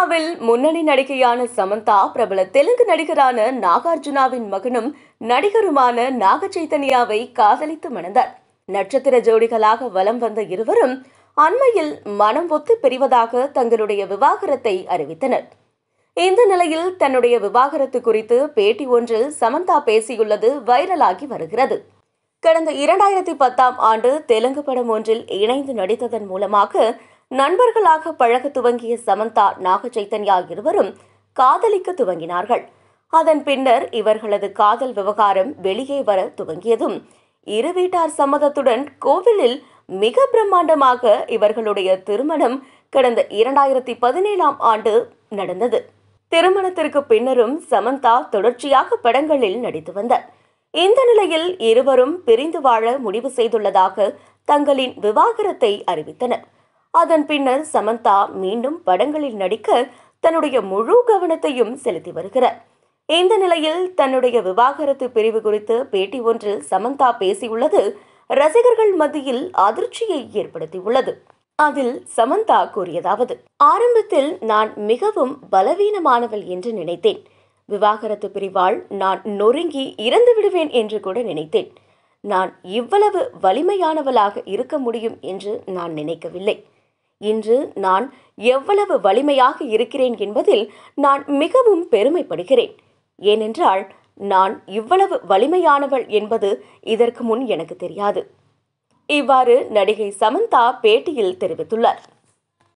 சினிமாவில் முன்னணி நடிகையான சமந்தா பிரபல தெலுங்கு நடிகரான நாகார்ஜுனாவின் மகனும் நடிகருமான நாக சைத்தன்யாவை காதலித்து மணந்தார் நட்சத்திர ஜோடிகளாக வலம் வந்த இருவரும் அண்மையில் மனம் ஒத்து பிரிவதாக தங்களுடைய விவாகரத்தை அறிவித்தனர் இந்த நிலையில் தன்னுடைய விவாகரத்து குறித்து பேட்டி ஒன்றில் சமந்தா பேசியுள்ளது வைரலாகி வருகிறது கடந்த இரண்டாயிரத்தி பத்தாம் ஆண்டு தெலுங்கு படம் ஒன்றில் இணைந்து நடித்ததன் மூலமாக நண்பர்களாக பழக துவங்கிய சமந்தா நாக சைத்தன்யா இருவரும் காதலிக்க துவங்கினார்கள் அதன் பின்னர் இவர்களது காதல் விவகாரம் வெளியே வர துவங்கியதும் இரு வீட்டார் சம்மதத்துடன் கோவிலில் மிக பிரம்மாண்டமாக இவர்களுடைய திருமணம் கடந்த இரண்டாயிரத்தி பதினேழாம் ஆண்டு நடந்தது திருமணத்திற்கு பின்னரும் சமந்தா தொடர்ச்சியாக படங்களில் நடித்து வந்தார் இந்த நிலையில் இருவரும் பிரிந்து வாழ முடிவு செய்துள்ளதாக தங்களின் விவாகரத்தை அறிவித்தனர் அதன் பின்னர் சமந்தா மீண்டும் படங்களில் நடிக்க தன்னுடைய முழு கவனத்தையும் செலுத்தி வருகிறார் இந்த நிலையில் தன்னுடைய விவாகரத்து பிரிவு குறித்து பேட்டி ஒன்றில் சமந்தா பேசியுள்ளது ரசிகர்கள் மத்தியில் அதிர்ச்சியை ஏற்படுத்தியுள்ளது அதில் சமந்தா கூறியதாவது ஆரம்பத்தில் நான் மிகவும் பலவீனமானவள் என்று நினைத்தேன் விவாகரத்து பிரிவால் நான் நொறுங்கி இறந்து விடுவேன் என்று கூட நினைத்தேன் நான் இவ்வளவு வலிமையானவளாக இருக்க முடியும் என்று நான் நினைக்கவில்லை இன்று நான் எவ்வளவு வலிமையாக இருக்கிறேன் என்பதில் நான் மிகவும் பெருமைப்படுகிறேன் ஏனென்றால் நான் இவ்வளவு வலிமையானவள் என்பது இதற்கு முன் எனக்கு தெரியாது இவ்வாறு நடிகை சமந்தா பேட்டியில் தெரிவித்துள்ளார்